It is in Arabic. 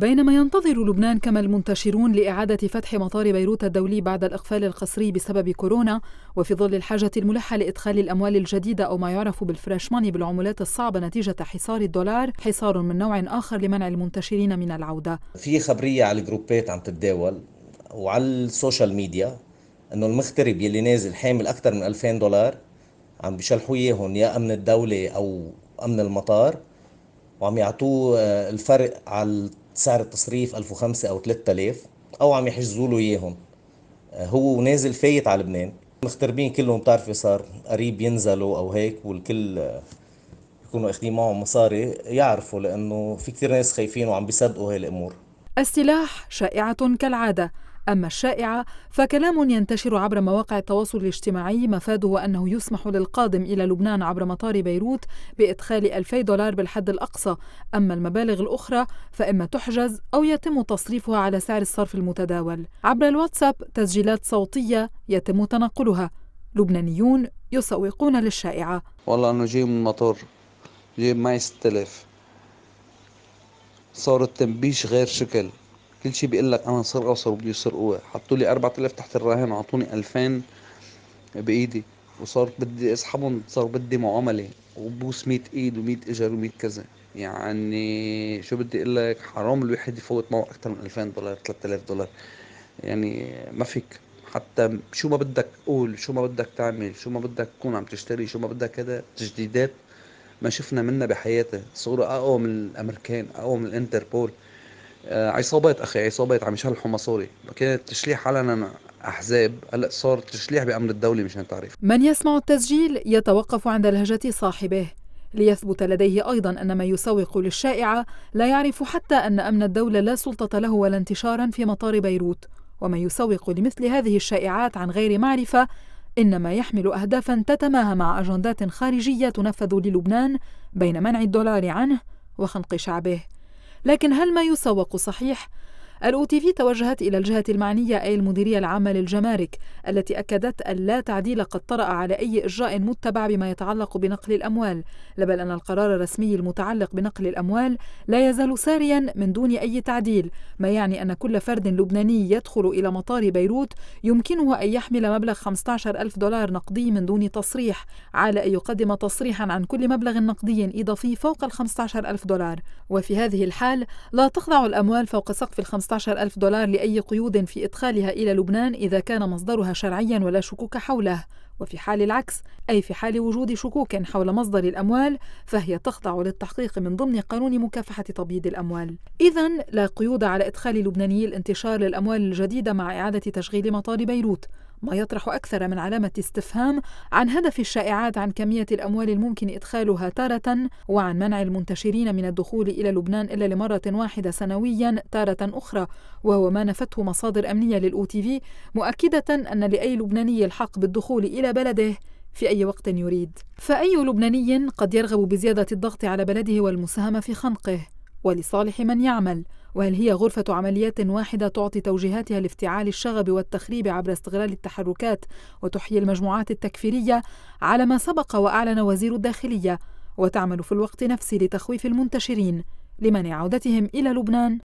بينما ينتظر لبنان كما المنتشرون لإعادة فتح مطار بيروت الدولي بعد الإقفال القسري بسبب كورونا وفي ظل الحاجة الملحة لإدخال الأموال الجديدة أو ما يعرف بالفريش ماني بالعملات الصعبة نتيجة حصار الدولار حصار من نوع آخر لمنع المنتشرين من العودة في خبرية على الجروبات عم تتداول وعلى السوشيال ميديا انه المغترب يلي نازل حامل اكثر من 2000 دولار عم بيشلحوا اياهم يا امن الدوله او امن المطار وعم يعطوه آه، الفرق على سعر التصريف 1005 او 3000 او عم يحجزوا له اياهم آه، هو نازل فايت على لبنان المغتربين كلهم بتعرفي صار قريب ينزلوا او هيك والكل آه، يكونوا اخذين معهم مصاري يعرفوا لانه في كثير ناس خايفين وعم بيصدقوا هاي الامور السلاح شائعه كالعاده أما الشائعة فكلام ينتشر عبر مواقع التواصل الاجتماعي مفاده أنه يسمح للقادم إلى لبنان عبر مطار بيروت بإدخال 2000 دولار بالحد الأقصى أما المبالغ الأخرى فإما تحجز أو يتم تصريفها على سعر الصرف المتداول عبر الواتساب تسجيلات صوتية يتم تنقلها لبنانيون يسوقون للشائعة والله أنه جاي من المطار جاي معي 6000 صار التنبيش غير شكل كل شيء بيقول لك انا صار اوصل وبدي يسرقوها قوي حطوا لي 4000 تحت الراهن اعطوني 2000 بايدي وصار بدي اسحبهم صار بدي معامله وبوس 100 ايد و100 اجر و100 كذا يعني شو بدي اقول لك حرام الواحد يفوت معه اكثر من 2000 دولار 3000 دولار يعني ما فيك حتى شو ما بدك قول شو ما بدك تعمل شو ما بدك تكون عم تشتري شو ما بدك كذا تجديدات ما شفنا منها بحياتي صورة اقوى من الامريكان اقوى من الانتربول آه، عصابات اخي عصابات عم يشلحوا مصاري كانت تشليح علنا احزاب هلا صار تشليح بامر الدوله مشان تعرف من يسمع التسجيل يتوقف عند لهجه صاحبه ليثبت لديه ايضا ان ما يسوق للشائعه لا يعرف حتى ان امن الدوله لا سلطه له ولا انتشارا في مطار بيروت وما يسوق لمثل هذه الشائعات عن غير معرفه انما يحمل اهدافا تتماهى مع اجندات خارجيه تنفذ للبنان بين منع الدولار عنه وخنق شعبه لكن هل ما يسوق صحيح؟ الأو تي في توجهت إلى الجهة المعنية أي المديرية العامة للجمارك التي أكدت أن لا تعديل قد طرأ على أي إجراء متبع بما يتعلق بنقل الأموال بل أن القرار الرسمي المتعلق بنقل الأموال لا يزال ساريا من دون أي تعديل ما يعني أن كل فرد لبناني يدخل إلى مطار بيروت يمكنه أن يحمل مبلغ 15 ألف دولار نقدي من دون تصريح على أن يقدم تصريحا عن كل مبلغ نقدي إضافي فوق ال 15 ألف دولار وفي هذه الحال لا تخضع الأموال فوق سقف ال 15 ألف دولار لأي قيود في إدخالها إلى لبنان إذا كان مصدرها شرعيا ولا شكوك حوله وفي حال العكس أي في حال وجود شكوك حول مصدر الأموال فهي تخضع للتحقيق من ضمن قانون مكافحة تبييض الأموال إذا لا قيود على إدخال لبناني الانتشار للأموال الجديدة مع إعادة تشغيل مطار بيروت ما يطرح أكثر من علامة استفهام عن هدف الشائعات عن كمية الأموال الممكن إدخالها تارة وعن منع المنتشرين من الدخول إلى لبنان إلا لمرة واحدة سنويا تارة أخرى وهو ما نفته مصادر أمنية للأو تي في مؤكدة أن لأي لبناني الحق بالدخول إلى بلده في أي وقت يريد فأي لبناني قد يرغب بزيادة الضغط على بلده والمساهمة في خنقه ولصالح من يعمل وهل هي غرفة عمليات واحدة تعطي توجيهاتها لافتعال الشغب والتخريب عبر استغلال التحركات وتحيي المجموعات التكفيرية على ما سبق وأعلن وزير الداخلية وتعمل في الوقت نفسه لتخويف المنتشرين لمنع عودتهم إلى لبنان